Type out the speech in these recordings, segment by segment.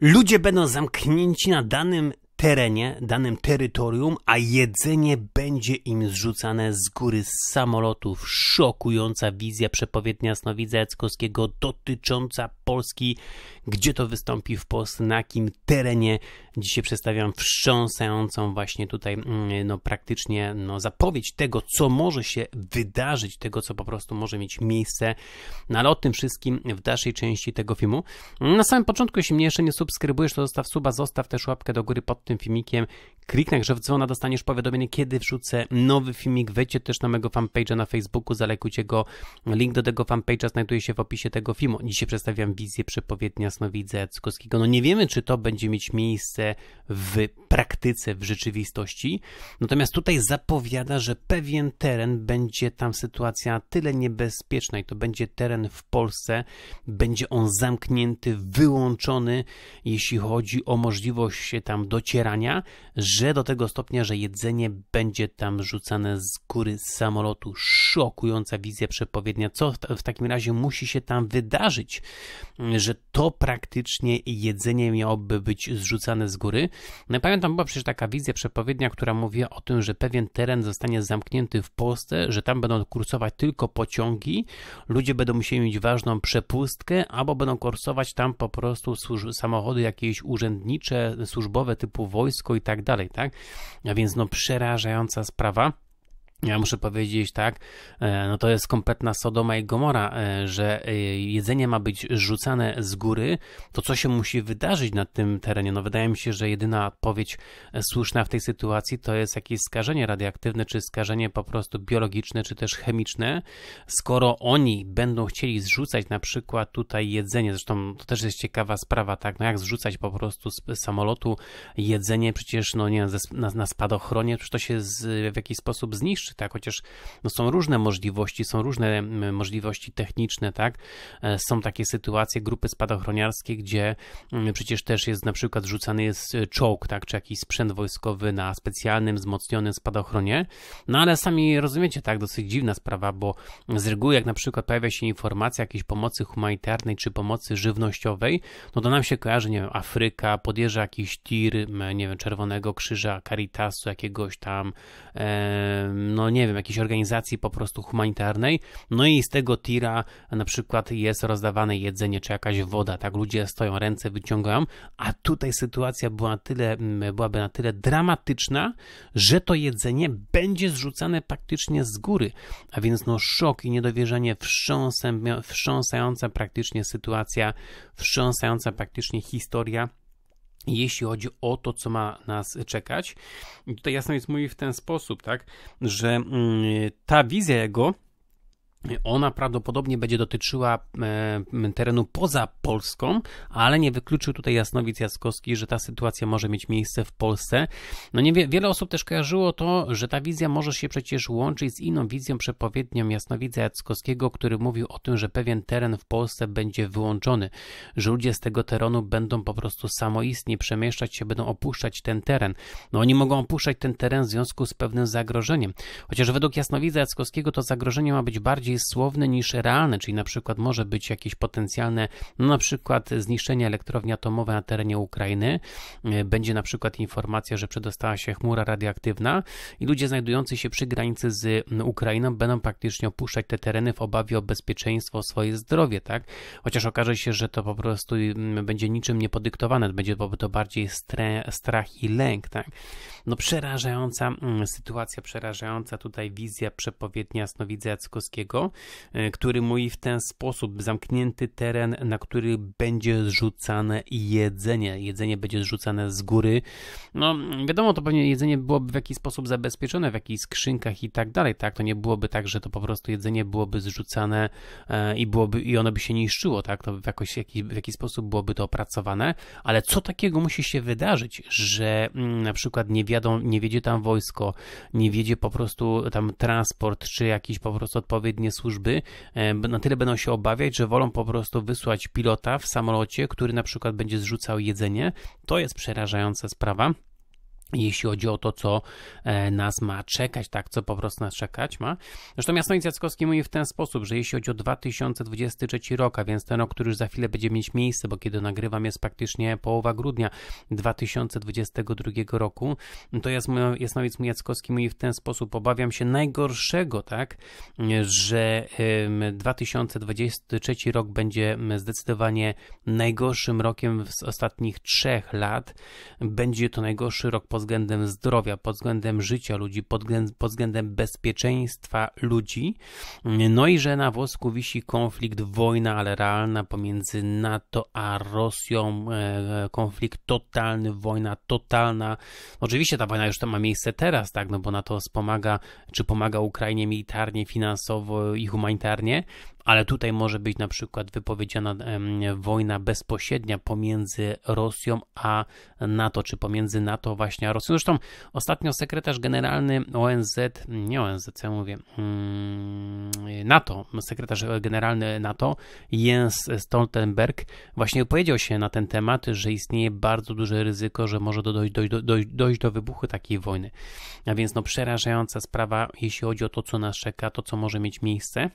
Ludzie będą zamknięci na danym terenie, danym terytorium, a jedzenie będzie im zrzucane z góry z samolotów. Szokująca wizja przepowiednia Snowidza Jackowskiego dotycząca Polski gdzie to wystąpi w Polsce, na jakim terenie. Dzisiaj przedstawiam wstrząsającą właśnie tutaj mm, no, praktycznie no, zapowiedź tego, co może się wydarzyć, tego, co po prostu może mieć miejsce. No ale o tym wszystkim w dalszej części tego filmu. Na samym początku, jeśli mnie jeszcze nie subskrybujesz, to zostaw suba, zostaw też łapkę do góry pod tym filmikiem. Kliknij grze w dzwona, dostaniesz powiadomienie, kiedy wrzucę nowy filmik. Wejdźcie też na mojego fanpage'a na Facebooku, zalekujcie go. Link do tego fanpage'a znajduje się w opisie tego filmu. Dzisiaj przedstawiam wizję przepowiednia widzę Cukowskiego. No nie wiemy, czy to będzie mieć miejsce w praktyce, w rzeczywistości. Natomiast tutaj zapowiada, że pewien teren będzie tam sytuacja tyle niebezpieczna i to będzie teren w Polsce. Będzie on zamknięty, wyłączony, jeśli chodzi o możliwość tam docierania, że do tego stopnia, że jedzenie będzie tam rzucane z góry z samolotu. Szokująca wizja przepowiednia. Co w takim razie musi się tam wydarzyć, że to praktycznie jedzenie miałoby być zrzucane z góry. No pamiętam, była przecież taka wizja przepowiednia, która mówiła o tym, że pewien teren zostanie zamknięty w Polsce, że tam będą kursować tylko pociągi, ludzie będą musieli mieć ważną przepustkę, albo będą kursować tam po prostu samochody jakieś urzędnicze, służbowe typu wojsko i tak dalej, tak? A więc no przerażająca sprawa. Ja muszę powiedzieć tak, e, no to jest kompletna Sodoma i Gomora, e, że e, jedzenie ma być rzucane z góry, to co się musi wydarzyć na tym terenie? No wydaje mi się, że jedyna odpowiedź słuszna w tej sytuacji to jest jakieś skażenie radioaktywne, czy skażenie po prostu biologiczne, czy też chemiczne. Skoro oni będą chcieli zrzucać na przykład tutaj jedzenie, zresztą to też jest ciekawa sprawa, tak, no jak zrzucać po prostu z samolotu jedzenie, przecież no nie na, na spadochronie, czy to się z, w jakiś sposób zniszczy czy tak, chociaż no, są różne możliwości, są różne możliwości techniczne, tak? E, są takie sytuacje, grupy spadochroniarskie, gdzie przecież też jest na przykład rzucany jest e, czołg, tak? Czy jakiś sprzęt wojskowy na specjalnym, wzmocnionym spadochronie. No ale sami rozumiecie, tak? Dosyć dziwna sprawa, bo z reguły jak na przykład pojawia się informacja jakiejś pomocy humanitarnej czy pomocy żywnościowej, no to nam się kojarzy, nie wiem, Afryka, podjeżdża jakiś tir, nie wiem, Czerwonego Krzyża, Caritasu, jakiegoś tam, e, no nie wiem, jakiejś organizacji po prostu humanitarnej, no i z tego tira na przykład jest rozdawane jedzenie czy jakaś woda, tak, ludzie stoją, ręce wyciągają, a tutaj sytuacja była na tyle, byłaby na tyle dramatyczna, że to jedzenie będzie zrzucane praktycznie z góry, a więc no szok i niedowierzanie, wstrząsająca praktycznie sytuacja, wstrząsająca praktycznie historia, jeśli chodzi o to, co ma nas czekać. I tutaj jasno jest mówi w ten sposób, tak, że mm, ta wizja jego ona prawdopodobnie będzie dotyczyła e, terenu poza Polską, ale nie wykluczył tutaj Jasnowic Jackowski, że ta sytuacja może mieć miejsce w Polsce. No nie wie, wiele osób też kojarzyło to, że ta wizja może się przecież łączyć z inną wizją przepowiednią Jasnowidza Jackowskiego, który mówił o tym, że pewien teren w Polsce będzie wyłączony, że ludzie z tego terenu będą po prostu samoistnie przemieszczać się, będą opuszczać ten teren. No oni mogą opuszczać ten teren w związku z pewnym zagrożeniem. Chociaż według Jasnowidza Jackowskiego to zagrożenie ma być bardziej jest słowne niż realne, czyli na przykład może być jakieś potencjalne, no na przykład zniszczenie elektrowni atomowej na terenie Ukrainy, e, będzie na przykład informacja, że przedostała się chmura radioaktywna i ludzie znajdujący się przy granicy z Ukrainą będą praktycznie opuszczać te tereny w obawie o bezpieczeństwo, o swoje zdrowie, tak? Chociaż okaże się, że to po prostu będzie niczym niepodyktowane, będzie to bardziej strach i lęk, tak? No przerażająca sytuacja, przerażająca tutaj wizja przepowiednia Jasnowidza Jackowskiego E, który mówi w ten sposób zamknięty teren, na który będzie zrzucane jedzenie. Jedzenie będzie zrzucane z góry. No wiadomo, to pewnie jedzenie byłoby w jakiś sposób zabezpieczone, w jakichś skrzynkach i tak dalej, tak? To nie byłoby tak, że to po prostu jedzenie byłoby zrzucane e, i byłoby i ono by się niszczyło, tak? To w, jakoś, jakiś, w jakiś sposób byłoby to opracowane, ale co takiego musi się wydarzyć, że mm, na przykład nie, wiadą, nie wiedzie tam wojsko, nie wiedzie po prostu tam transport, czy jakiś po prostu odpowiedni odpowiednie służby e, na tyle będą się obawiać, że wolą po prostu wysłać pilota w samolocie, który na przykład będzie zrzucał jedzenie. To jest przerażająca sprawa jeśli chodzi o to, co e, nas ma czekać, tak, co po prostu nas czekać ma. Zresztą Jasnowic Jackowski mówi w ten sposób, że jeśli chodzi o 2023 rok, a więc ten rok, który już za chwilę będzie mieć miejsce, bo kiedy nagrywam jest praktycznie połowa grudnia 2022 roku, to Jasnowic Jackowski mówi w ten sposób, obawiam się najgorszego, tak, że 2023 rok będzie zdecydowanie najgorszym rokiem z ostatnich trzech lat. Będzie to najgorszy rok po pod względem zdrowia, pod względem życia ludzi, pod, pod względem bezpieczeństwa ludzi. No i że na włosku wisi konflikt, wojna, ale realna pomiędzy NATO a Rosją, e, konflikt totalny, wojna totalna. Oczywiście ta wojna już tam ma miejsce teraz, tak, no bo NATO wspomaga, czy pomaga Ukrainie militarnie, finansowo i humanitarnie, ale tutaj może być na przykład wypowiedziana wojna bezpośrednia pomiędzy Rosją a NATO, czy pomiędzy NATO właśnie a Rosją. Zresztą ostatnio sekretarz generalny ONZ, nie ONZ, co ja mówię, mm, NATO, sekretarz generalny NATO Jens Stoltenberg właśnie powiedział się na ten temat, że istnieje bardzo duże ryzyko, że może dojść, dojść, dojść do wybuchu takiej wojny. A więc no przerażająca sprawa, jeśli chodzi o to, co nas czeka, to co może mieć miejsce.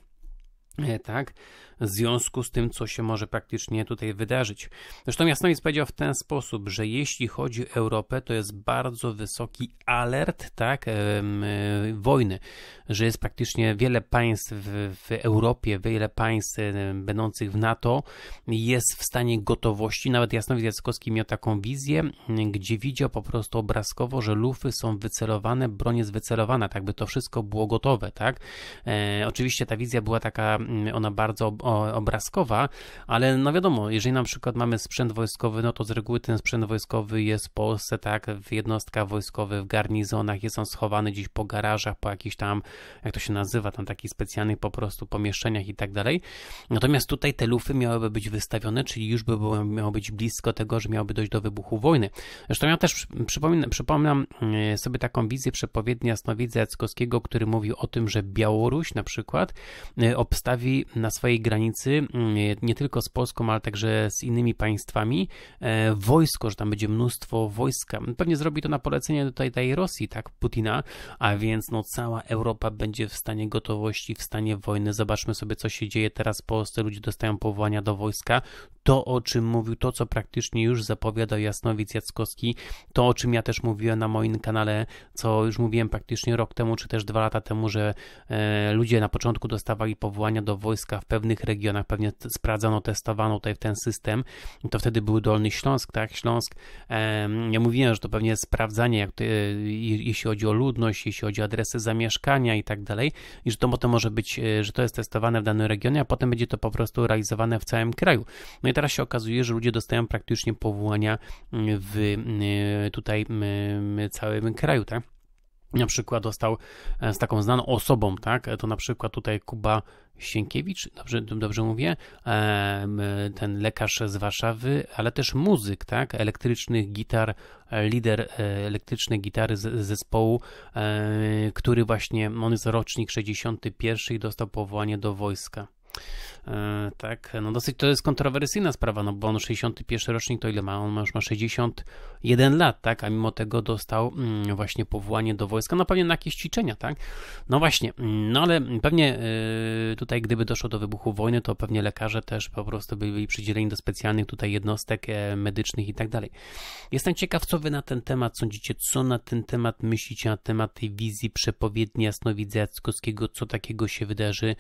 E, tak, w związku z tym, co się może praktycznie tutaj wydarzyć. Zresztą Jasnowic powiedział w ten sposób, że jeśli chodzi o Europę, to jest bardzo wysoki alert, tak, e, wojny, że jest praktycznie wiele państw w Europie, wiele państw e, będących w NATO jest w stanie gotowości, nawet Jasnowic Jackowski miał taką wizję, gdzie widział po prostu obrazkowo, że lufy są wycelowane, broń jest wycelowana, tak by to wszystko było gotowe, tak. oczywiście ta wizja była taka Mm, ona bardzo obrazkowa, ale no wiadomo, jeżeli na przykład mamy sprzęt wojskowy, no to z reguły ten sprzęt wojskowy jest w Polsce, tak, w jednostkach wojskowych, w garnizonach, jest on schowany gdzieś po garażach, po jakichś tam, jak to się nazywa, tam takich specjalnych po prostu pomieszczeniach i tak dalej. Natomiast tutaj te lufy miałyby być wystawione, czyli już by było, miało być blisko tego, że miałoby dojść do wybuchu wojny. Zresztą ja też przypominam, przypominam mm, sobie taką wizję przepowiedni Jasnowidza Jackowskiego, który mówił o tym, że Białoruś na przykład y, obstawia stawi na swojej granicy, mm, nie tylko z Polską, ale także z innymi państwami, e, wojsko, że tam będzie mnóstwo wojska. Pewnie zrobi to na polecenie tutaj tej Rosji, tak, Putina, a więc no cała Europa będzie w stanie gotowości, w stanie wojny. Zobaczmy sobie, co się dzieje teraz w Polsce. Ludzie dostają powołania do wojska. To, o czym mówił, to, co praktycznie już zapowiadał Jasnowic Jackowski, to, o czym ja też mówiłem na moim kanale, co już mówiłem praktycznie rok temu, czy też dwa lata temu, że e, ludzie na początku dostawali powołania do wojska w pewnych regionach, pewnie sprawdzano, testowano tutaj ten system, to wtedy był Dolny Śląsk, tak, Śląsk, ja mówiłem, że to pewnie jest sprawdzanie, jak to, e, jeśli chodzi o ludność, jeśli chodzi o adresy zamieszkania i tak dalej, i że to potem może być, e, że to jest testowane w danym regionie, a potem będzie to po prostu realizowane w całym kraju. No i teraz się okazuje, że ludzie dostają praktycznie powołania mm, w mm, tutaj mm, całym kraju, tak? na przykład dostał e, z taką znaną osobą, tak? E, to na przykład tutaj Kuba Sienkiewicz, dobrze, dobrze mówię, e, ten lekarz z Warszawy, ale też muzyk, tak? Elektrycznych gitar, lider elektrycznej gitary z zespołu, który właśnie, on jest rocznik 61 i dostał powołanie do wojska. E, tak, no dosyć to jest kontrowersyjna sprawa, no bo on 61 rocznik, to ile ma? On już ma 61 lat, tak, a mimo tego dostał mm, właśnie powołanie do wojska, no pewnie na jakieś ćwiczenia, tak? No właśnie, mm, no ale pewnie e, tutaj gdyby doszło do wybuchu wojny, to pewnie lekarze też po prostu byli przydzieleni do specjalnych tutaj jednostek e, medycznych i tak dalej. Jestem ciekaw, co wy na ten temat sądzicie, co na ten temat myślicie, na temat tej wizji przepowiedni jasnowidza Jackowskiego, co takiego się wydarzy,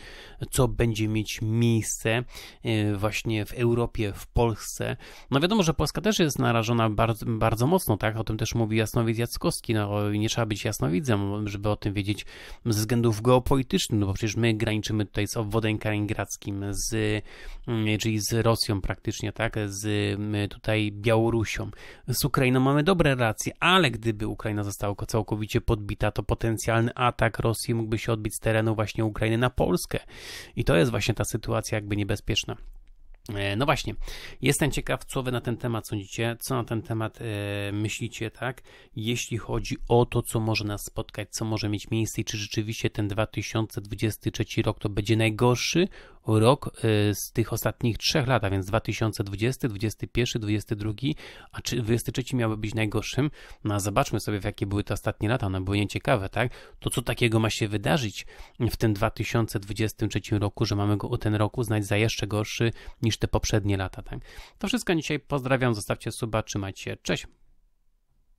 co będzie mieć mi miejsce e, właśnie w Europie, w Polsce. No wiadomo, że Polska też jest narażona bardzo, bardzo mocno, tak? O tym też mówi jasnowidz Jackowski. No, nie trzeba być jasnowidzem, żeby o tym wiedzieć ze względów geopolitycznych, no bo przecież my graniczymy tutaj z obwodem kaliningradzkim, z, mm, czyli z Rosją praktycznie, tak? Z mm, tutaj Białorusią. Z Ukrainą mamy dobre relacje, ale gdyby Ukraina została całkowicie podbita, to potencjalny atak Rosji mógłby się odbić z terenu właśnie Ukrainy na Polskę. I to jest właśnie ta sytuacja sytuacja jakby niebezpieczna. E, no właśnie, jestem ciekaw, co wy na ten temat sądzicie, co na ten temat e, myślicie, tak? Jeśli chodzi o to, co może nas spotkać, co może mieć miejsce i czy rzeczywiście ten 2023 rok to będzie najgorszy rok e, z tych ostatnich trzech lat, a więc 2020, 2021, 2022, a czy 2023 miałby być najgorszym? No a zobaczmy sobie, w jakie były te ostatnie lata, one no były nieciekawe, tak? To co takiego ma się wydarzyć w tym 2023 roku, że mamy go o ten rok, uznać za jeszcze gorszy niż te poprzednie lata. Tak? To wszystko dzisiaj. Pozdrawiam, zostawcie suba, trzymajcie się, cześć.